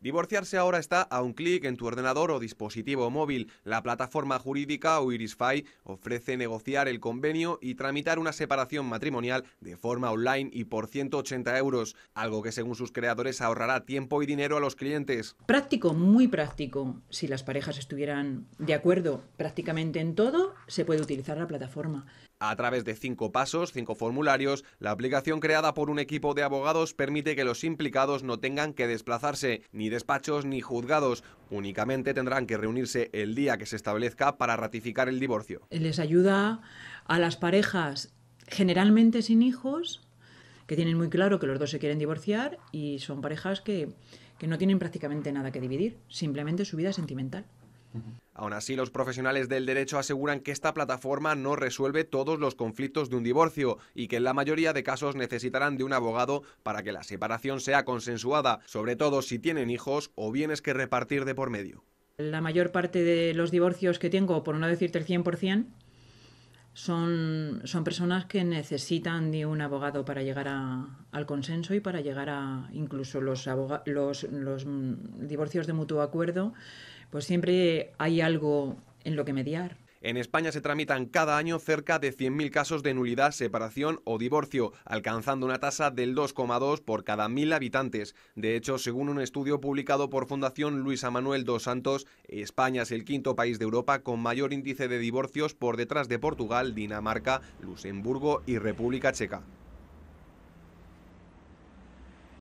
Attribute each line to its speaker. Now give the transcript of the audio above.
Speaker 1: Divorciarse ahora está a un clic en tu ordenador o dispositivo móvil. La plataforma jurídica irisfi ofrece negociar el convenio y tramitar una separación matrimonial de forma online y por 180 euros, algo que según sus creadores ahorrará tiempo y dinero a los clientes.
Speaker 2: Práctico, muy práctico. Si las parejas estuvieran de acuerdo prácticamente en todo, se puede utilizar la plataforma.
Speaker 1: A través de cinco pasos, cinco formularios, la aplicación creada por un equipo de abogados permite que los implicados no tengan que desplazarse, ni despachos ni juzgados. Únicamente tendrán que reunirse el día que se establezca para ratificar el divorcio.
Speaker 2: Les ayuda a las parejas generalmente sin hijos, que tienen muy claro que los dos se quieren divorciar y son parejas que, que no tienen prácticamente nada que dividir, simplemente su vida sentimental.
Speaker 1: Aún así, los profesionales del derecho aseguran que esta plataforma no resuelve todos los conflictos de un divorcio y que en la mayoría de casos necesitarán de un abogado para que la separación sea consensuada, sobre todo si tienen hijos o bienes que repartir de por medio.
Speaker 2: La mayor parte de los divorcios que tengo, por no decirte el 100%, son, son personas que necesitan de un abogado para llegar al consenso y para llegar a incluso los, los divorcios de mutuo acuerdo pues siempre hay algo en lo que mediar.
Speaker 1: En España se tramitan cada año cerca de 100.000 casos de nulidad, separación o divorcio, alcanzando una tasa del 2,2 por cada 1.000 habitantes. De hecho, según un estudio publicado por Fundación Luisa Manuel dos Santos, España es el quinto país de Europa con mayor índice de divorcios por detrás de Portugal, Dinamarca, Luxemburgo y República Checa.